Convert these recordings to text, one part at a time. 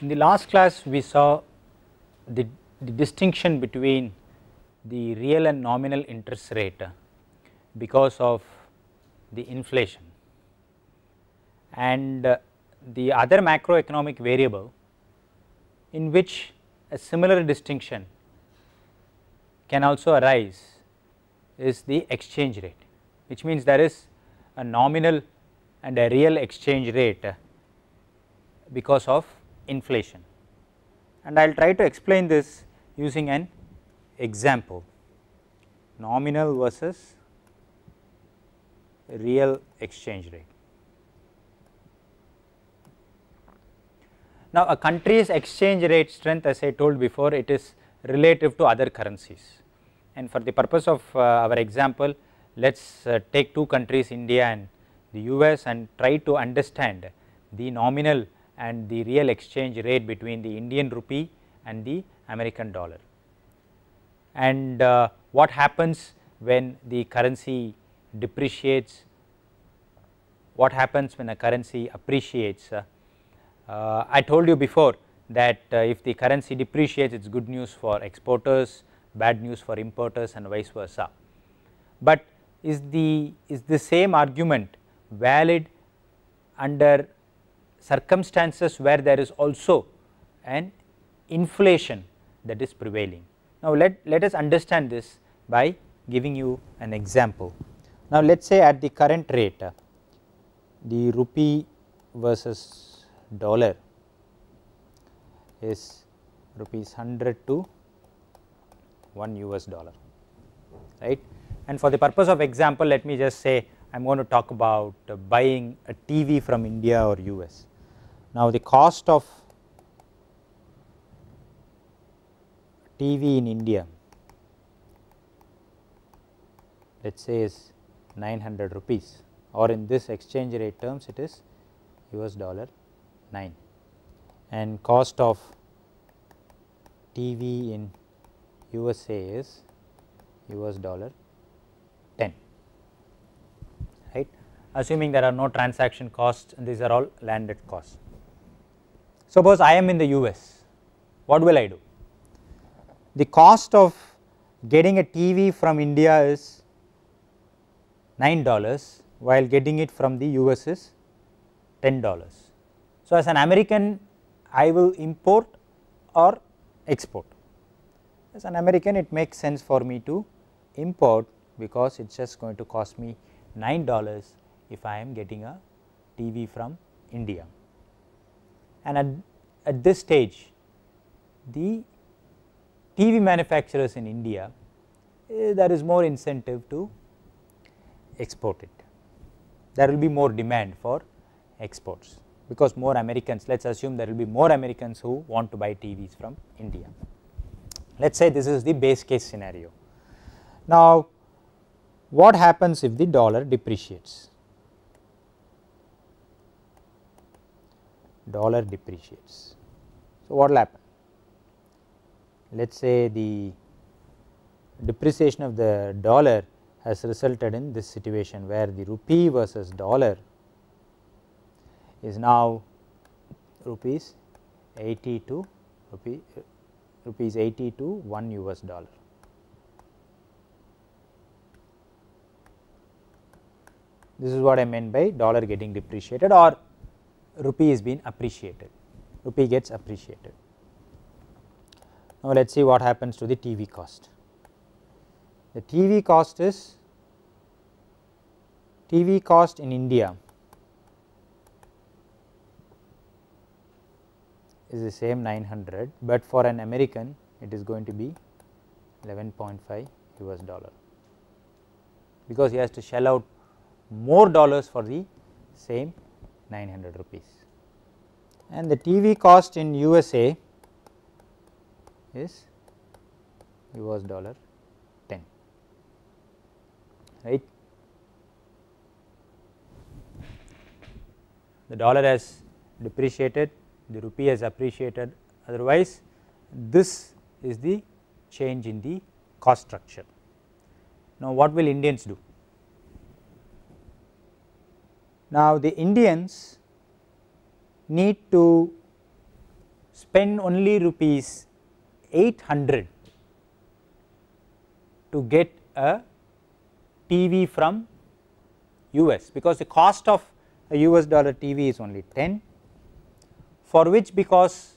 In the last class we saw the, the distinction between the real and nominal interest rate because of the inflation and uh, the other macroeconomic variable in which a similar distinction can also arise is the exchange rate which means there is a nominal and a real exchange rate because of inflation and I will try to explain this using an example nominal versus real exchange rate. Now, a country's exchange rate strength as I told before it is relative to other currencies and for the purpose of uh, our example let us uh, take two countries India and the US and try to understand the nominal and the real exchange rate between the Indian rupee and the American dollar. And uh, what happens when the currency depreciates, what happens when a currency appreciates. Uh, uh, I told you before that uh, if the currency depreciates it is good news for exporters, bad news for importers and vice versa. But is the is the same argument valid under circumstances where there is also an inflation that is prevailing. Now, let, let us understand this by giving you an example. Now, let us say at the current rate uh, the rupee versus dollar is rupees 100 to 1 US dollar right and for the purpose of example let me just say I am going to talk about buying a TV from India or US now, the cost of TV in India let us say is 900 rupees or in this exchange rate terms it is US dollar 9 and cost of TV in USA is US dollar 10 right assuming there are no transaction costs these are all landed costs. Suppose I am in the US, what will I do? The cost of getting a TV from India is $9 while getting it from the US is $10. So, as an American I will import or export. As an American it makes sense for me to import because it is just going to cost me $9 if I am getting a TV from India and at, at this stage the TV manufacturers in India eh, there is more incentive to export it. There will be more demand for exports because more Americans let us assume there will be more Americans who want to buy TVs from India. Let us say this is the base case scenario. Now what happens if the dollar depreciates? dollar depreciates. So, what will happen? Let us say the depreciation of the dollar has resulted in this situation where the rupee versus dollar is now rupees 80 to rupee, rupees 80 to 1 US dollar. This is what I meant by dollar getting depreciated or rupee is being appreciated, rupee gets appreciated. Now, let us see what happens to the TV cost. The TV cost is TV cost in India is the same 900, but for an American it is going to be 11.5 US dollar because he has to shell out more dollars for the same 900 rupees and the TV cost in USA is US dollar 10 right. The dollar has depreciated the rupee has appreciated otherwise this is the change in the cost structure. Now what will Indians do? Now, the Indians need to spend only rupees 800 to get a TV from US because the cost of a US dollar TV is only 10 for which because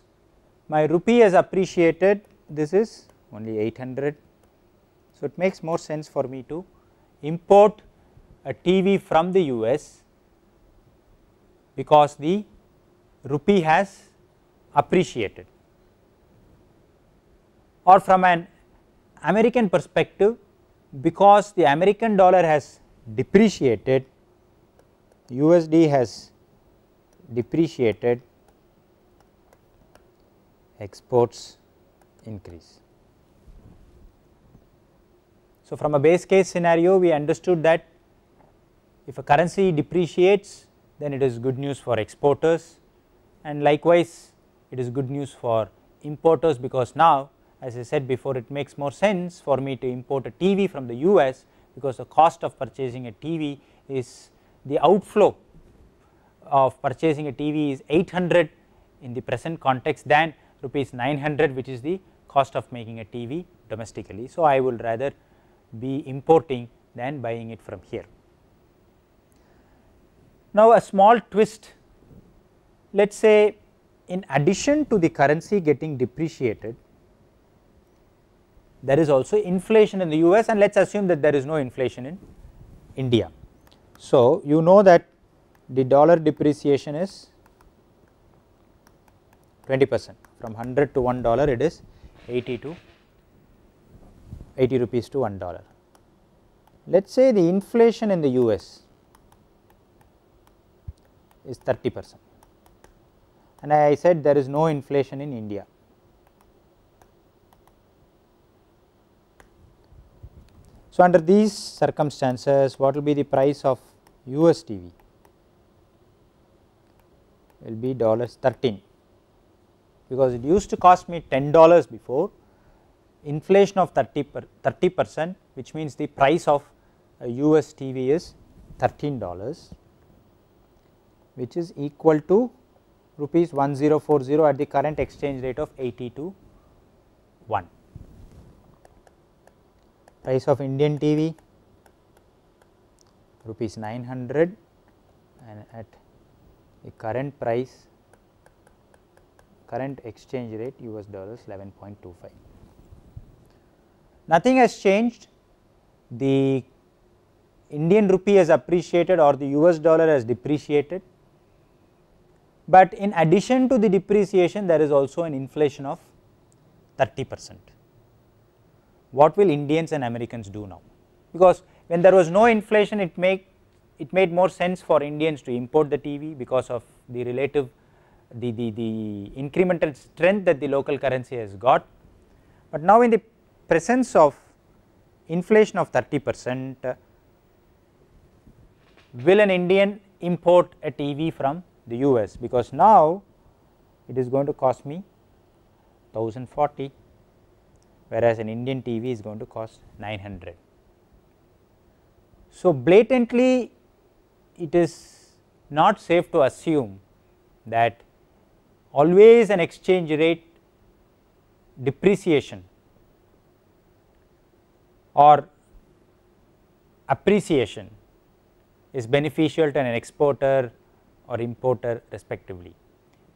my rupee has appreciated this is only 800. So, it makes more sense for me to import a TV from the US because the rupee has appreciated or from an American perspective because the American dollar has depreciated USD has depreciated exports increase. So, from a base case scenario we understood that if a currency depreciates then it is good news for exporters and likewise it is good news for importers because now as I said before it makes more sense for me to import a TV from the US because the cost of purchasing a TV is the outflow of purchasing a TV is 800 in the present context than rupees 900 which is the cost of making a TV domestically. So, I will rather be importing than buying it from here. Now a small twist let us say in addition to the currency getting depreciated there is also inflation in the US and let us assume that there is no inflation in India. So, you know that the dollar depreciation is 20 percent from 100 to 1 dollar it is 80 to 80 rupees to 1 dollar. Let us say the inflation in the US is 30 percent and I said there is no inflation in India. So, under these circumstances what will be the price of US TV will be dollars 13 because it used to cost me 10 dollars before inflation of 30 per 30 percent which means the price of US TV is 13 dollars which is equal to rupees 1040 at the current exchange rate of 80 to 1. Price of Indian TV rupees 900 and at the current price current exchange rate US dollars 11.25. Nothing has changed the Indian rupee has appreciated or the US dollar has depreciated but in addition to the depreciation there is also an inflation of 30 percent. What will Indians and Americans do now? Because when there was no inflation it make it made more sense for Indians to import the TV because of the relative the, the, the incremental strength that the local currency has got. But now in the presence of inflation of 30 percent, will an Indian import a TV from the US because now it is going to cost me 1040 whereas an Indian TV is going to cost 900. So, blatantly it is not safe to assume that always an exchange rate depreciation or appreciation is beneficial to an exporter or importer respectively.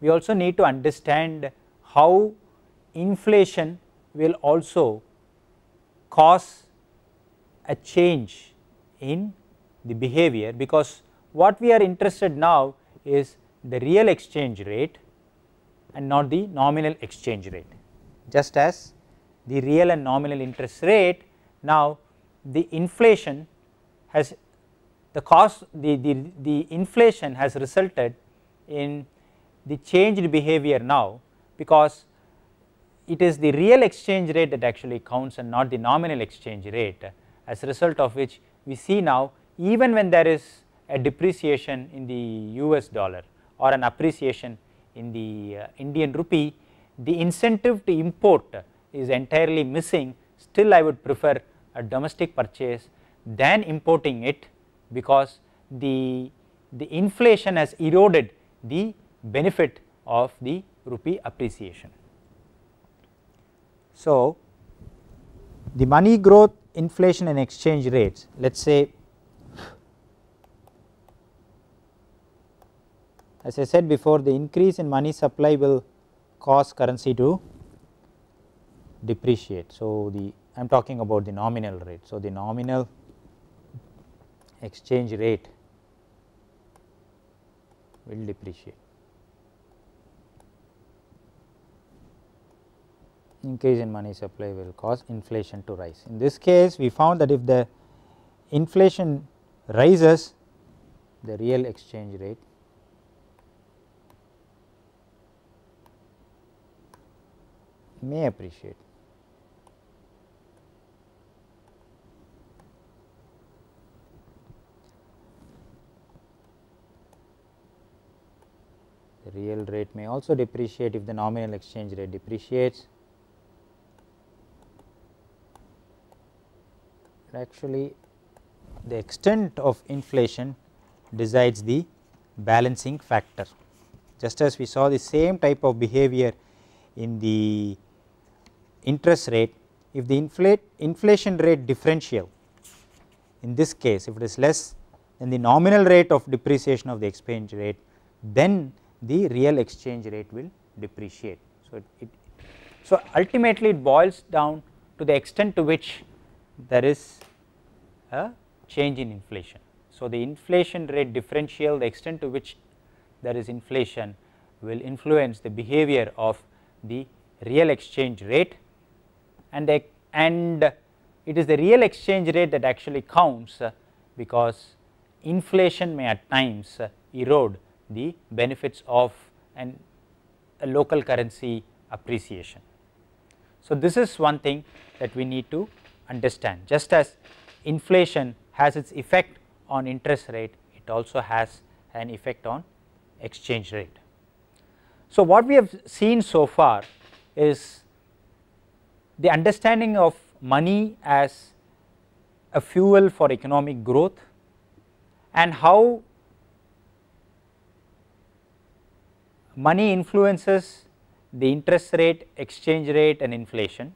We also need to understand how inflation will also cause a change in the behavior because what we are interested now is the real exchange rate and not the nominal exchange rate. Just as the real and nominal interest rate now the inflation has the cost the, the, the inflation has resulted in the changed behavior now because it is the real exchange rate that actually counts and not the nominal exchange rate as a result of which we see now even when there is a depreciation in the US dollar or an appreciation in the uh, Indian rupee the incentive to import is entirely missing still I would prefer a domestic purchase than importing it because the, the inflation has eroded the benefit of the rupee appreciation. So, the money growth inflation and exchange rates let us say as I said before the increase in money supply will cause currency to depreciate. So, the I am talking about the nominal rate. So, the nominal exchange rate will depreciate. Increase in money supply will cause inflation to rise. In this case, we found that if the inflation rises, the real exchange rate may appreciate. The real rate may also depreciate if the nominal exchange rate depreciates. But actually, the extent of inflation decides the balancing factor. Just as we saw the same type of behavior in the interest rate, if the inflate inflation rate differential in this case if it is less than the nominal rate of depreciation of the exchange rate, then the real exchange rate will depreciate. So, it, it, so ultimately it boils down to the extent to which there is a change in inflation. So, the inflation rate differential the extent to which there is inflation will influence the behavior of the real exchange rate and the, and it is the real exchange rate that actually counts because inflation may at times erode the benefits of an a local currency appreciation. So, this is one thing that we need to understand just as inflation has its effect on interest rate it also has an effect on exchange rate. So, what we have seen so far is the understanding of money as a fuel for economic growth and how money influences the interest rate, exchange rate and inflation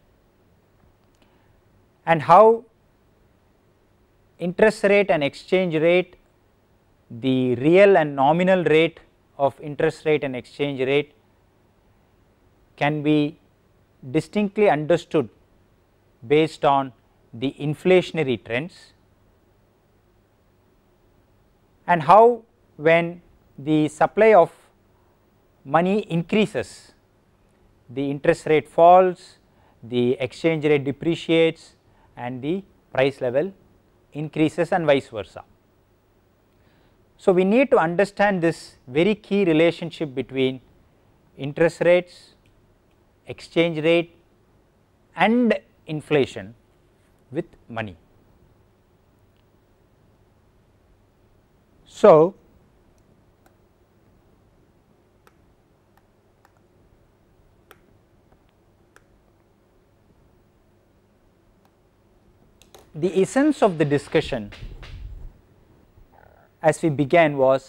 and how interest rate and exchange rate, the real and nominal rate of interest rate and exchange rate can be distinctly understood based on the inflationary trends and how when the supply of money increases, the interest rate falls, the exchange rate depreciates and the price level increases and vice versa. So, we need to understand this very key relationship between interest rates, exchange rate and inflation with money. So, the essence of the discussion as we began was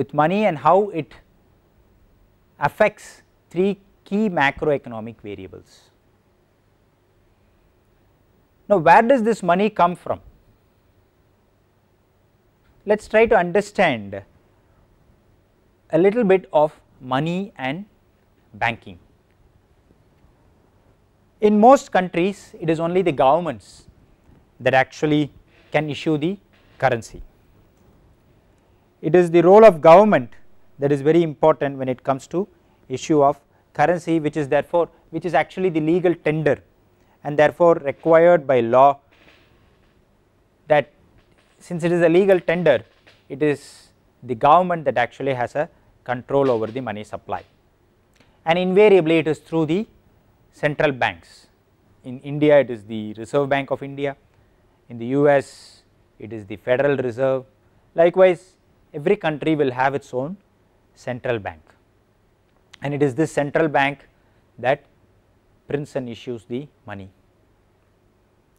with money and how it affects three key macroeconomic variables. Now, where does this money come from? Let us try to understand a little bit of money and banking. In most countries, it is only the governments that actually can issue the currency. It is the role of government that is very important when it comes to issue of currency which is therefore which is actually the legal tender and therefore required by law that since it is a legal tender it is the government that actually has a control over the money supply and invariably it is through the central banks in India it is the Reserve Bank of India in the US it is the Federal Reserve. Likewise, every country will have its own central bank and it is this central bank that prints and issues the money.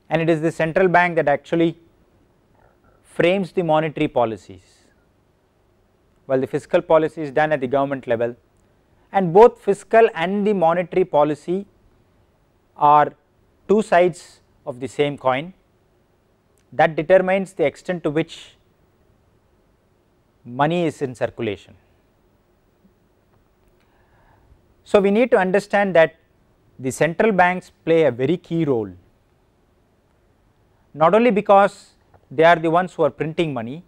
And it is the central bank that actually frames the monetary policies, while the fiscal policy is done at the government level and both fiscal and the monetary policy are two sides of the same coin that determines the extent to which money is in circulation. So, we need to understand that the central banks play a very key role not only because they are the ones who are printing money,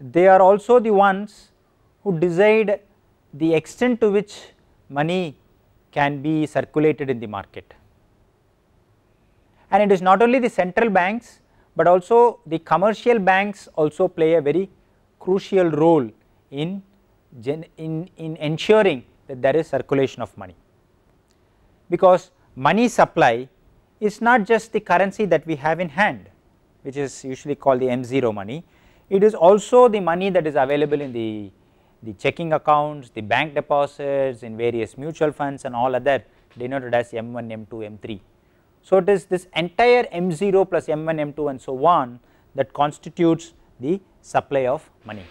they are also the ones who decide the extent to which money can be circulated in the market. And it is not only the central banks but also the commercial banks also play a very crucial role in, in, in ensuring that there is circulation of money. Because money supply is not just the currency that we have in hand which is usually called the M0 money, it is also the money that is available in the, the checking accounts, the bank deposits, in various mutual funds and all other denoted as M1, M2, M3. So, it is this entire M0 plus M1, M2 and so on that constitutes the supply of money.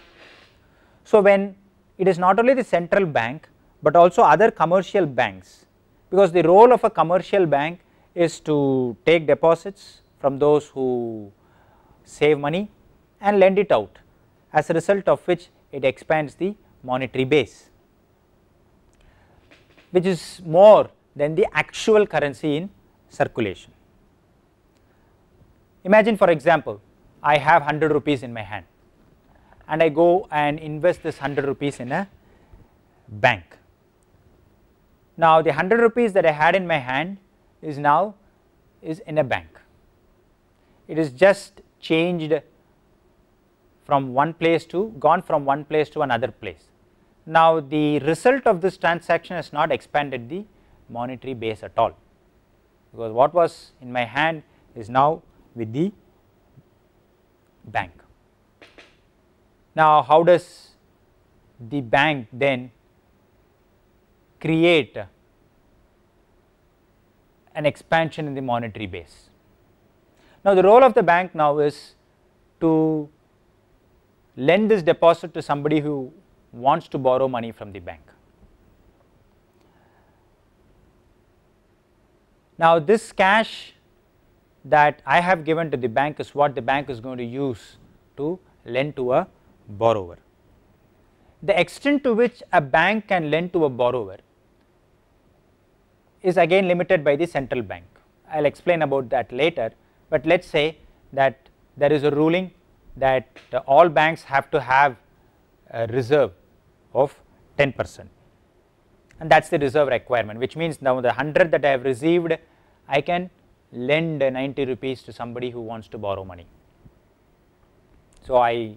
So, when it is not only the central bank, but also other commercial banks because the role of a commercial bank is to take deposits from those who save money and lend it out as a result of which it expands the monetary base which is more than the actual currency in circulation. Imagine for example, I have 100 rupees in my hand and I go and invest this 100 rupees in a bank. Now the 100 rupees that I had in my hand is now is in a bank. It is just changed from one place to gone from one place to another place. Now the result of this transaction has not expanded the monetary base at all because what was in my hand is now with the bank. Now how does the bank then create an expansion in the monetary base. Now the role of the bank now is to lend this deposit to somebody who wants to borrow money from the bank. Now this cash that I have given to the bank is what the bank is going to use to lend to a borrower. The extent to which a bank can lend to a borrower is again limited by the central bank. I will explain about that later, but let us say that there is a ruling that all banks have to have a reserve of 10 percent and that is the reserve requirement which means now the 100 that I have received I can lend 90 rupees to somebody who wants to borrow money. So, I,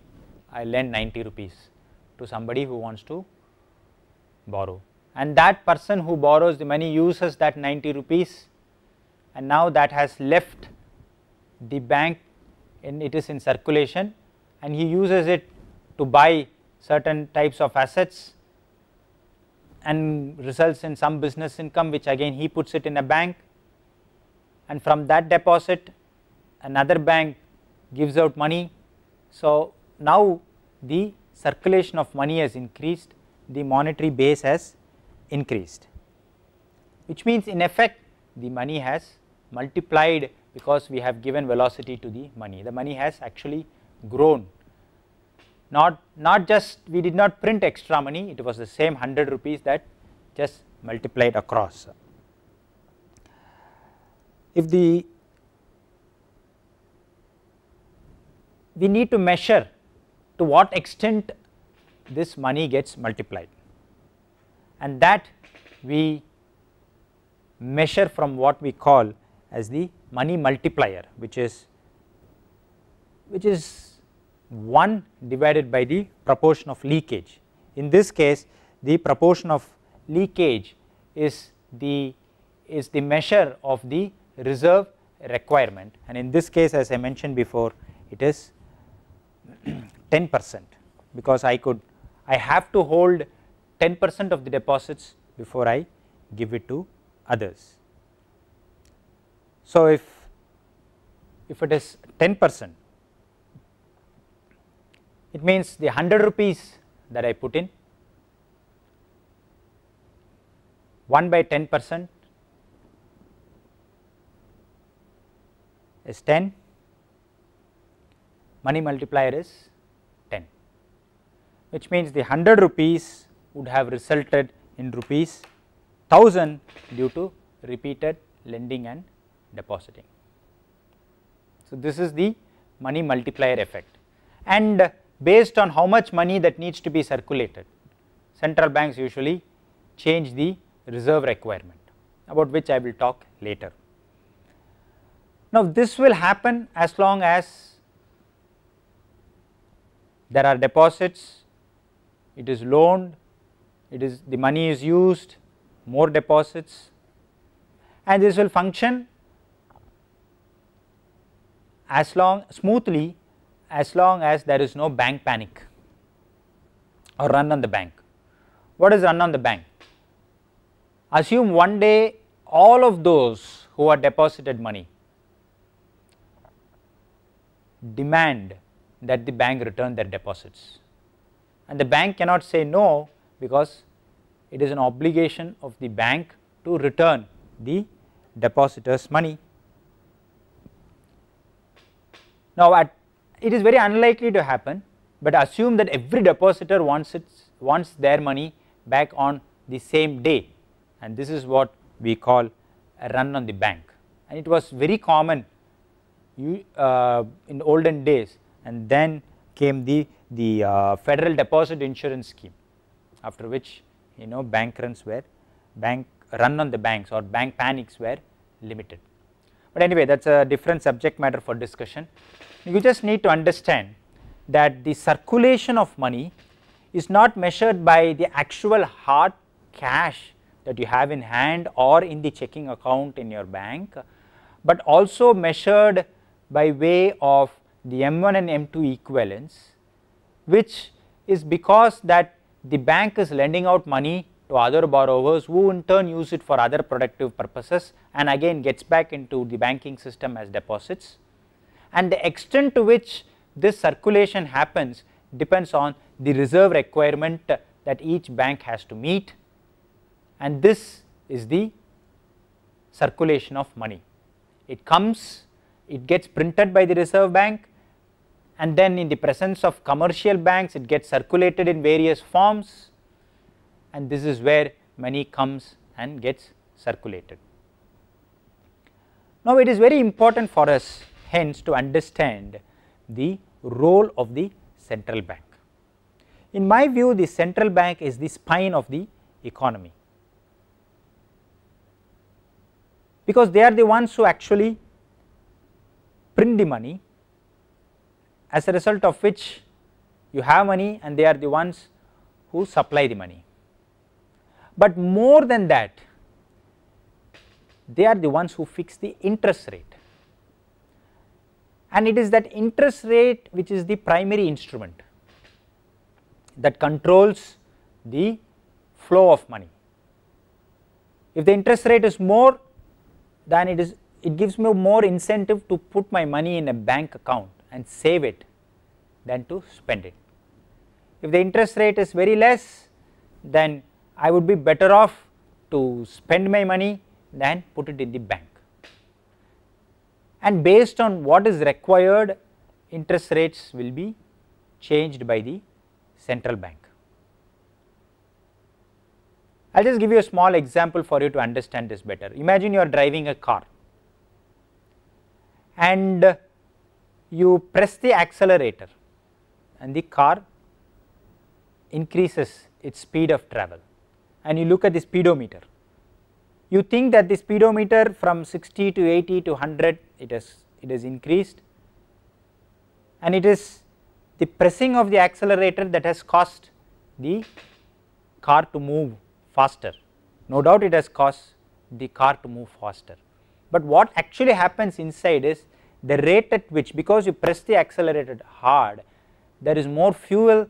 I lend 90 rupees to somebody who wants to borrow and that person who borrows the money uses that 90 rupees and now that has left the bank and it is in circulation and he uses it to buy certain types of assets and results in some business income which again he puts it in a bank and from that deposit another bank gives out money. So, now the circulation of money has increased the monetary base has increased which means in effect the money has multiplied because we have given velocity to the money the money has actually grown not not just we did not print extra money it was the same 100 rupees that just multiplied across if the we need to measure to what extent this money gets multiplied and that we measure from what we call as the money multiplier which is which is 1 divided by the proportion of leakage. In this case the proportion of leakage is the is the measure of the reserve requirement and in this case as I mentioned before it is 10 percent because I could I have to hold 10 percent of the deposits before I give it to others. So, if if it is 10 percent it means the 100 rupees that I put in 1 by 10 percent is 10, money multiplier is 10 which means the 100 rupees would have resulted in rupees 1000 due to repeated lending and depositing. So, this is the money multiplier effect and based on how much money that needs to be circulated. Central banks usually change the reserve requirement about which I will talk later. Now this will happen as long as there are deposits, it is loaned, it is the money is used, more deposits and this will function as long smoothly as long as there is no bank panic or run on the bank. What is run on the bank? Assume one day all of those who are deposited money demand that the bank return their deposits and the bank cannot say no because it is an obligation of the bank to return the depositors money. Now at it is very unlikely to happen but assume that every depositor wants its wants their money back on the same day and this is what we call a run on the bank and it was very common you, uh, in olden days and then came the the uh, federal deposit insurance scheme after which you know bank runs were bank run on the banks or bank panics were limited. But anyway, that is a different subject matter for discussion. You just need to understand that the circulation of money is not measured by the actual hard cash that you have in hand or in the checking account in your bank, but also measured by way of the M1 and M2 equivalence, which is because that the bank is lending out money to other borrowers who in turn use it for other productive purposes and again gets back into the banking system as deposits and the extent to which this circulation happens depends on the reserve requirement that each bank has to meet and this is the circulation of money. It comes, it gets printed by the reserve bank and then in the presence of commercial banks it gets circulated in various forms and this is where money comes and gets circulated. Now, it is very important for us hence to understand the role of the central bank. In my view, the central bank is the spine of the economy because they are the ones who actually print the money as a result of which you have money and they are the ones who supply the money. But more than that they are the ones who fix the interest rate and it is that interest rate which is the primary instrument that controls the flow of money. If the interest rate is more then it is it gives me more incentive to put my money in a bank account and save it than to spend it. If the interest rate is very less then I would be better off to spend my money then put it in the bank. And based on what is required interest rates will be changed by the central bank. I will just give you a small example for you to understand this better. Imagine you are driving a car and you press the accelerator and the car increases its speed of travel and you look at the speedometer you think that the speedometer from 60 to 80 to 100 it has it is increased and it is the pressing of the accelerator that has caused the car to move faster. No doubt it has caused the car to move faster, but what actually happens inside is the rate at which because you press the accelerator hard there is more fuel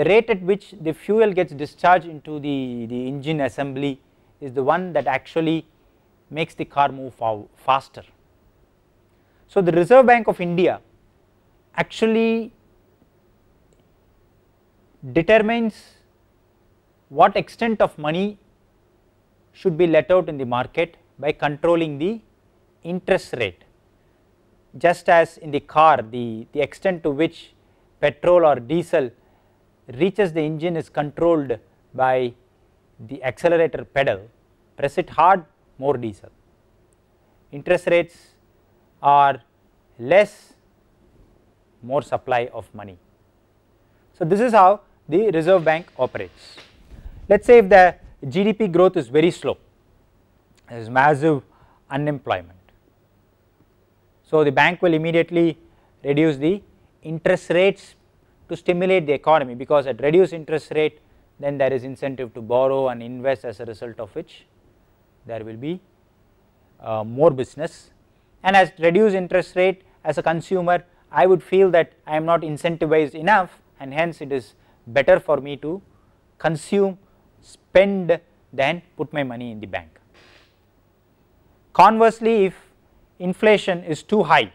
the rate at which the fuel gets discharged into the, the engine assembly is the one that actually makes the car move faster. So, the Reserve Bank of India actually determines what extent of money should be let out in the market by controlling the interest rate. Just as in the car the, the extent to which petrol or diesel reaches the engine is controlled by the accelerator pedal, press it hard more diesel. Interest rates are less more supply of money. So, this is how the reserve bank operates. Let us say if the GDP growth is very slow, there is massive unemployment. So, the bank will immediately reduce the interest rates to stimulate the economy because at reduced interest rate then there is incentive to borrow and invest as a result of which there will be uh, more business and as reduced interest rate as a consumer I would feel that I am not incentivized enough and hence it is better for me to consume, spend than put my money in the bank. Conversely if inflation is too high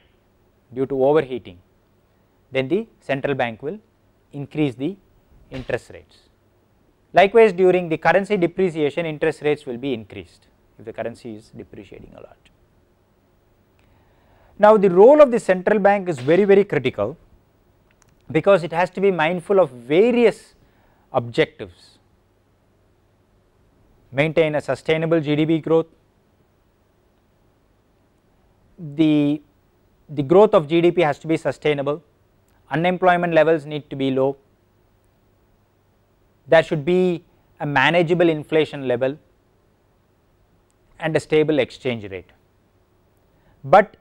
due to overheating then the central bank will increase the interest rates. Likewise, during the currency depreciation interest rates will be increased if the currency is depreciating a lot. Now, the role of the central bank is very very critical because it has to be mindful of various objectives maintain a sustainable GDP growth, the, the growth of GDP has to be sustainable, unemployment levels need to be low, there should be a manageable inflation level and a stable exchange rate. But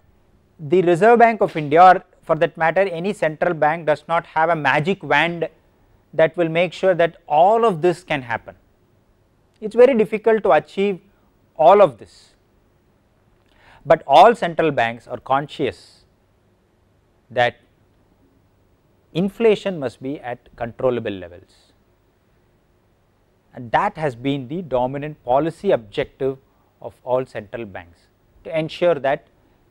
the Reserve Bank of India or for that matter any central bank does not have a magic wand that will make sure that all of this can happen. It is very difficult to achieve all of this, but all central banks are conscious that inflation must be at controllable levels and that has been the dominant policy objective of all central banks to ensure that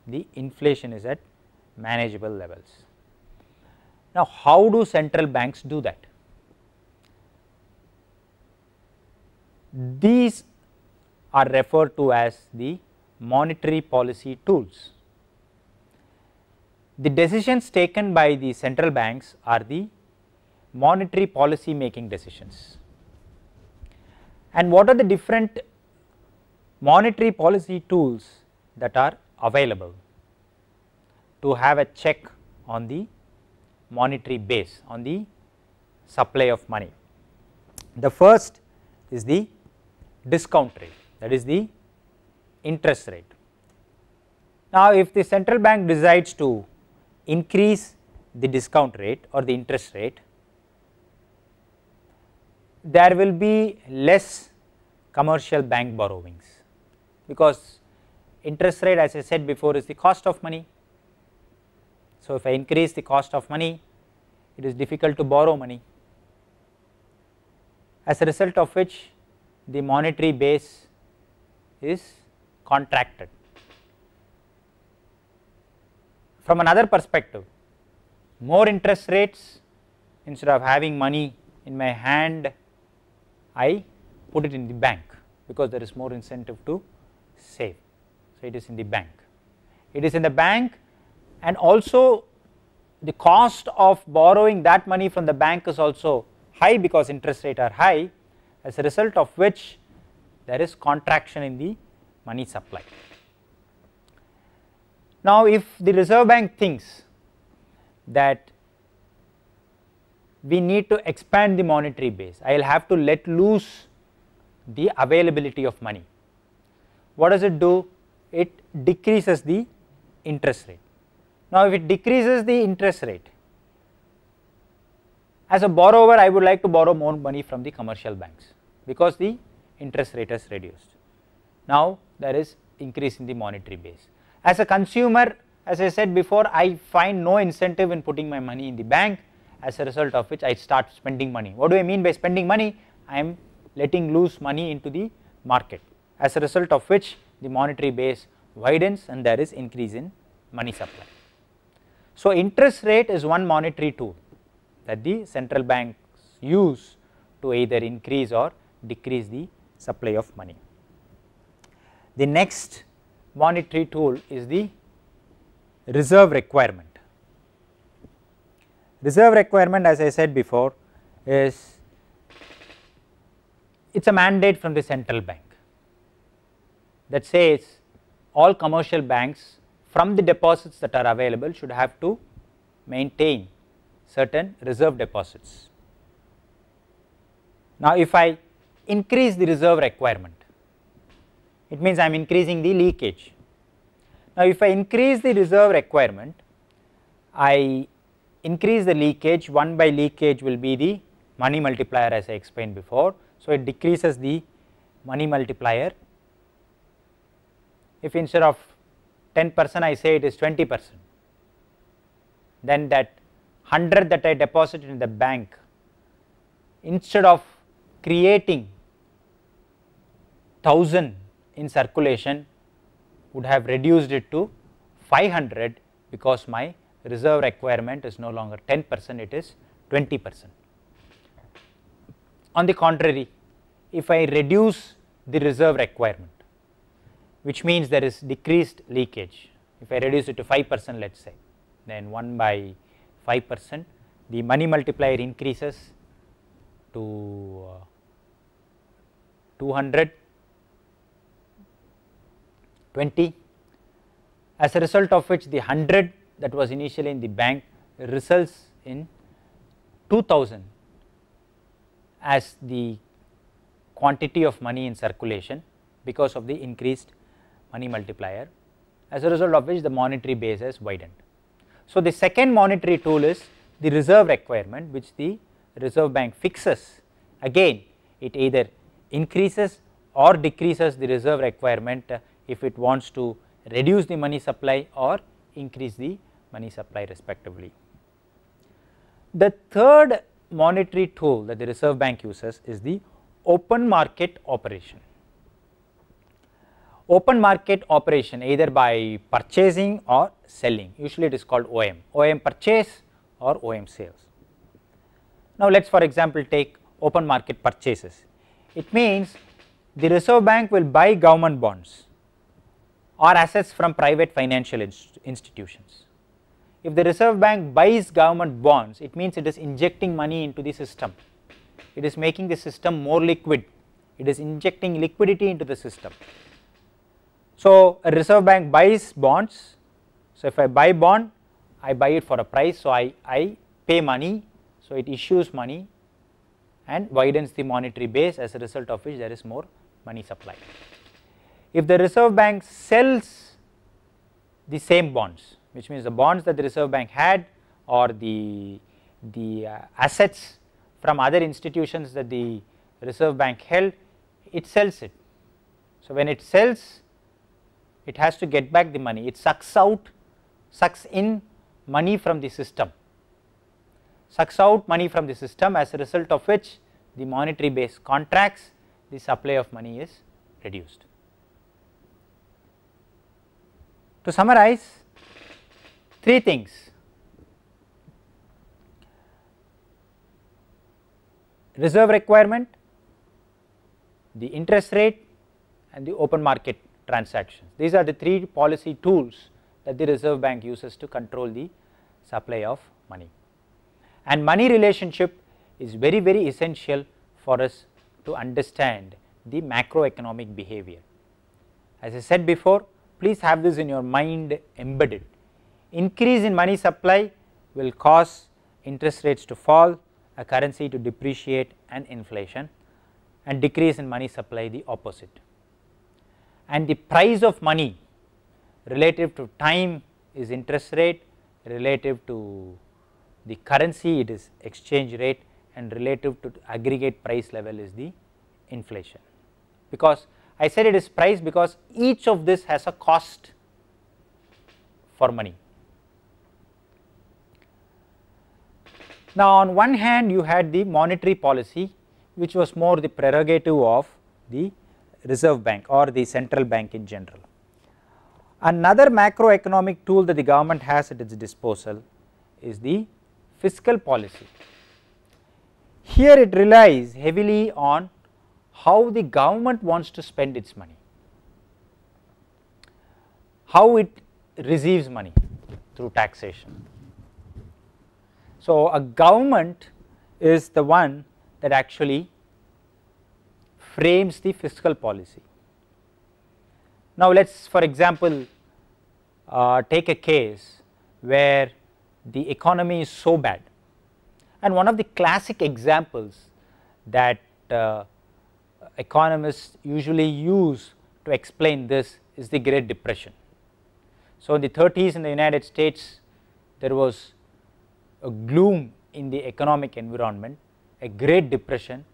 the inflation is at manageable levels. Now, how do central banks do that? These are referred to as the monetary policy tools. The decisions taken by the central banks are the monetary policy making decisions and what are the different monetary policy tools that are available to have a check on the monetary base on the supply of money. The first is the discount rate that is the interest rate. Now, if the central bank decides to increase the discount rate or the interest rate there will be less commercial bank borrowings because interest rate as I said before is the cost of money. So, if I increase the cost of money it is difficult to borrow money as a result of which the monetary base is contracted. From another perspective more interest rates instead of having money in my hand I put it in the bank because there is more incentive to save. So, it is in the bank. It is in the bank and also the cost of borrowing that money from the bank is also high because interest rate are high as a result of which there is contraction in the money supply. Now, if the reserve bank thinks that we need to expand the monetary base. I will have to let loose the availability of money. What does it do? It decreases the interest rate. Now, if it decreases the interest rate, as a borrower I would like to borrow more money from the commercial banks because the interest rate has reduced. Now, there is increase in the monetary base. As a consumer as I said before I find no incentive in putting my money in the bank as a result of which I start spending money. What do I mean by spending money? I am letting loose money into the market as a result of which the monetary base widens and there is increase in money supply. So, interest rate is one monetary tool that the central banks use to either increase or decrease the supply of money. The next monetary tool is the reserve requirement reserve requirement as I said before is it is a mandate from the central bank that says all commercial banks from the deposits that are available should have to maintain certain reserve deposits. Now, if I increase the reserve requirement, it means I am increasing the leakage. Now, if I increase the reserve requirement, I increase the leakage 1 by leakage will be the money multiplier as I explained before. So, it decreases the money multiplier if instead of 10 percent I say it is 20 percent then that 100 that I deposit in the bank instead of creating 1000 in circulation would have reduced it to 500 because my reserve requirement is no longer 10 percent, it is 20 percent. On the contrary, if I reduce the reserve requirement, which means there is decreased leakage, if I reduce it to 5 percent let us say, then 1 by 5 percent, the money multiplier increases to uh, 200 20 as a result of which the 100 that was initially in the bank results in 2000 as the quantity of money in circulation because of the increased money multiplier as a result of which the monetary base has widened. So, the second monetary tool is the reserve requirement which the reserve bank fixes again it either increases or decreases the reserve requirement uh, if it wants to reduce the money supply or increase the money supply respectively. The third monetary tool that the reserve bank uses is the open market operation. Open market operation either by purchasing or selling usually it is called OM, OM purchase or OM sales. Now let us for example take open market purchases. It means the reserve bank will buy government bonds or assets from private financial institutions if the reserve bank buys government bonds it means it is injecting money into the system it is making the system more liquid it is injecting liquidity into the system so a reserve bank buys bonds so if i buy bond i buy it for a price so i i pay money so it issues money and widens the monetary base as a result of which there is more money supply if the reserve bank sells the same bonds which means the bonds that the reserve bank had or the, the uh, assets from other institutions that the reserve bank held it sells it. So, when it sells it has to get back the money it sucks out sucks in money from the system sucks out money from the system as a result of which the monetary base contracts the supply of money is reduced. To summarize three things. Reserve requirement, the interest rate and the open market transactions. These are the three policy tools that the reserve bank uses to control the supply of money. And money relationship is very very essential for us to understand the macroeconomic behavior. As I said before, please have this in your mind embedded increase in money supply will cause interest rates to fall, a currency to depreciate and inflation and decrease in money supply the opposite. And the price of money relative to time is interest rate, relative to the currency it is exchange rate and relative to aggregate price level is the inflation. Because I said it is price because each of this has a cost for money Now, on one hand you had the monetary policy which was more the prerogative of the reserve bank or the central bank in general. Another macroeconomic tool that the government has at its disposal is the fiscal policy. Here it relies heavily on how the government wants to spend its money, how it receives money through taxation so, a government is the one that actually frames the fiscal policy. Now, let us for example uh, take a case where the economy is so bad and one of the classic examples that uh, economists usually use to explain this is the Great Depression. So, in the 30s in the United States there was a gloom in the economic environment, a great depression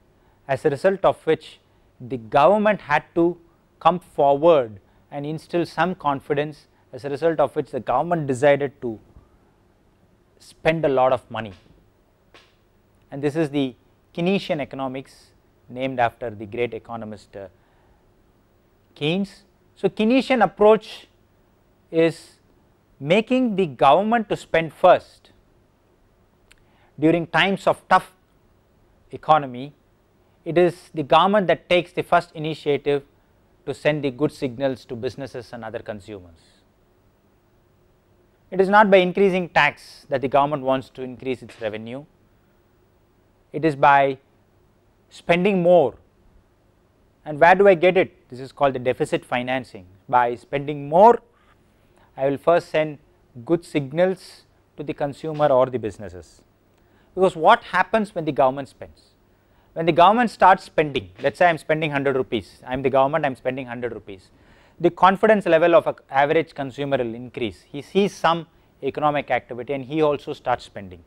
as a result of which the government had to come forward and instill some confidence as a result of which the government decided to spend a lot of money. And this is the Keynesian economics named after the great economist uh, Keynes. So, Keynesian approach is making the government to spend first during times of tough economy, it is the government that takes the first initiative to send the good signals to businesses and other consumers. It is not by increasing tax that the government wants to increase its revenue, it is by spending more and where do I get it? This is called the deficit financing. By spending more, I will first send good signals to the consumer or the businesses because what happens when the government spends? When the government starts spending, let us say I am spending 100 rupees, I am the government, I am spending 100 rupees. The confidence level of an average consumer will increase. He sees some economic activity and he also starts spending,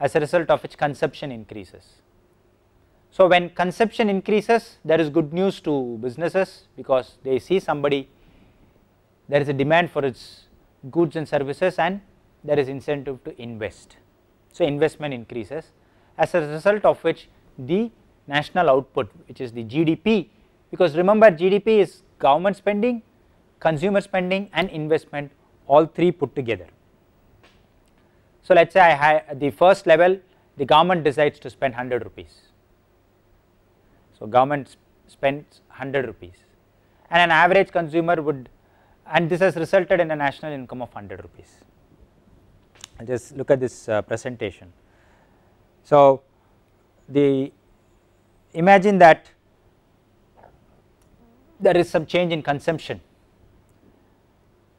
as a result of which consumption increases. So, when consumption increases, there is good news to businesses because they see somebody, there is a demand for its goods and services and there is incentive to invest. So, investment increases as a result of which the national output which is the GDP because remember GDP is government spending, consumer spending and investment all three put together. So, let us say I have the first level the government decides to spend 100 rupees. So, government spends 100 rupees and an average consumer would and this has resulted in a national income of 100 rupees just look at this uh, presentation. So the imagine that there is some change in consumption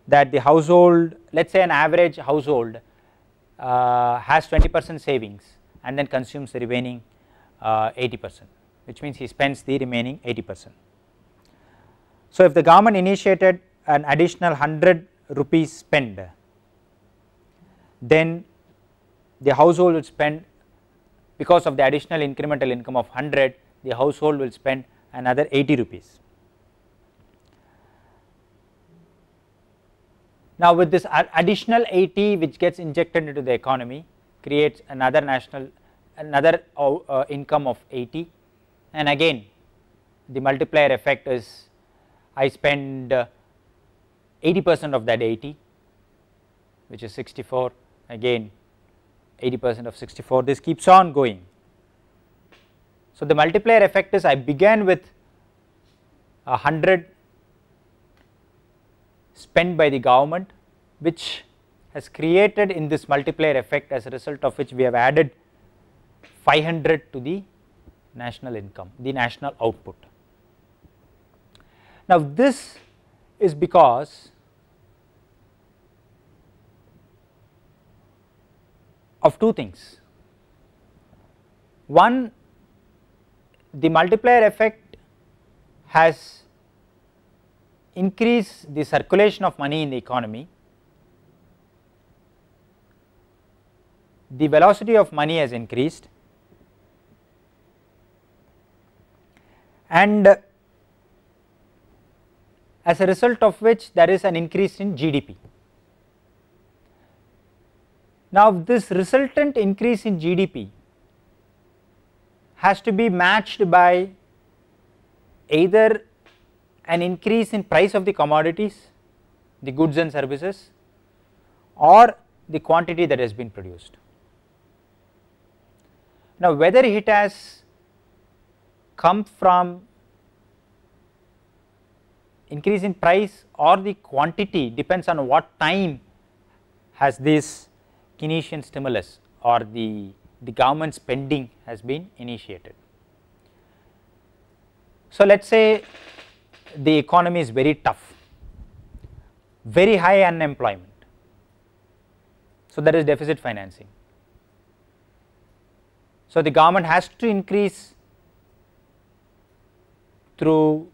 that the household let us say an average household uh, has 20 percent savings and then consumes the remaining uh, 80 percent which means he spends the remaining 80 percent. So if the government initiated an additional 100 rupees spend then the household will spend because of the additional incremental income of 100 the household will spend another 80 rupees. Now with this additional 80 which gets injected into the economy creates another national another uh, uh income of 80 and again the multiplier effect is I spend uh, 80 percent of that 80 which is 64 again 80 percent of 64 this keeps on going. So, the multiplier effect is I began with 100 spent by the government which has created in this multiplier effect as a result of which we have added 500 to the national income the national output. Now, this is because of two things. One the multiplier effect has increased the circulation of money in the economy. The velocity of money has increased and uh, as a result of which there is an increase in GDP. Now, this resultant increase in GDP has to be matched by either an increase in price of the commodities, the goods and services or the quantity that has been produced. Now, whether it has come from increase in price or the quantity depends on what time has this Keynesian stimulus or the, the government spending has been initiated. So, let us say the economy is very tough, very high unemployment. So, that is deficit financing. So, the government has to increase through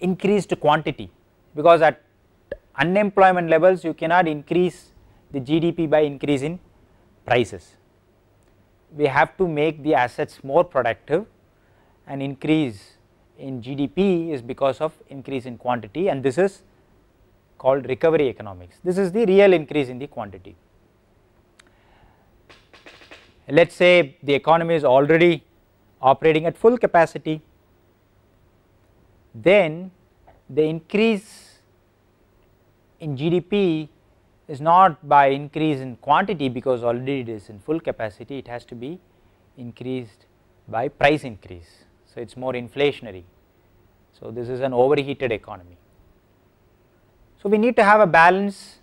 increased quantity because at unemployment levels you cannot increase the GDP by increase in prices. We have to make the assets more productive and increase in GDP is because of increase in quantity and this is called recovery economics. This is the real increase in the quantity. Let us say the economy is already operating at full capacity, then the increase in GDP is not by increase in quantity because already it is in full capacity it has to be increased by price increase. So, it is more inflationary. So, this is an overheated economy. So, we need to have a balance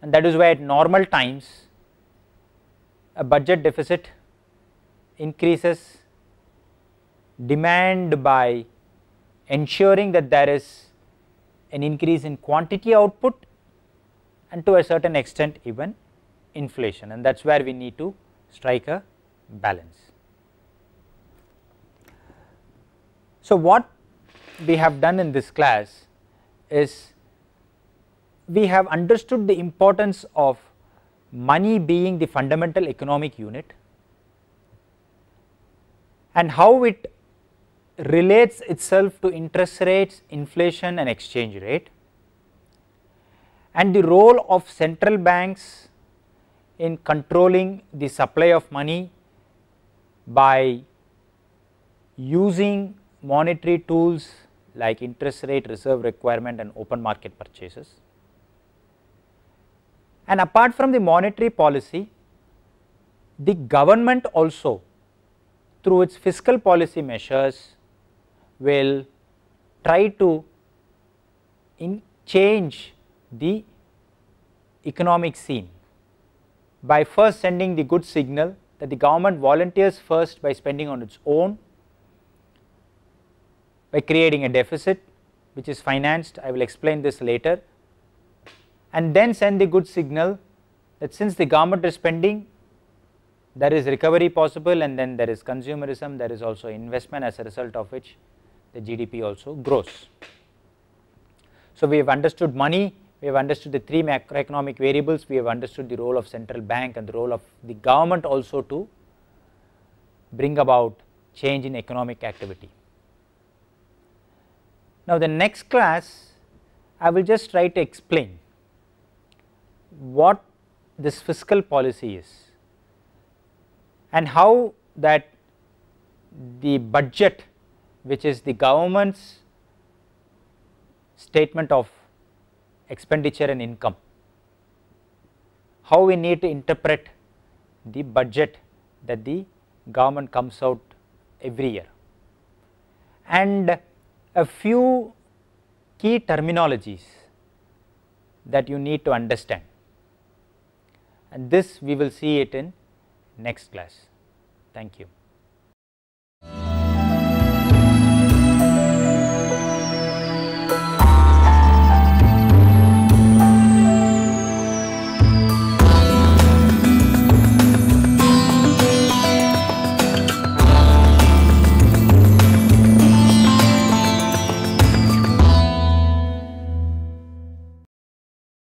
and that is why at normal times a budget deficit increases demand by ensuring that there is an increase in quantity output and to a certain extent even inflation and that is where we need to strike a balance. So, what we have done in this class is we have understood the importance of money being the fundamental economic unit and how it relates itself to interest rates, inflation and exchange rate and the role of central banks in controlling the supply of money by using monetary tools like interest rate, reserve requirement and open market purchases. And apart from the monetary policy, the government also through its fiscal policy measures will try to change the economic scene by first sending the good signal that the government volunteers first by spending on its own by creating a deficit which is financed I will explain this later and then send the good signal that since the government is spending there is recovery possible and then there is consumerism there is also investment as a result of which the GDP also grows. So, we have understood money, we have understood the three macroeconomic variables, we have understood the role of central bank and the role of the government also to bring about change in economic activity. Now, the next class I will just try to explain what this fiscal policy is and how that the budget which is the government's statement of expenditure and income, how we need to interpret the budget that the government comes out every year. And a few key terminologies that you need to understand and this we will see it in next class. Thank you.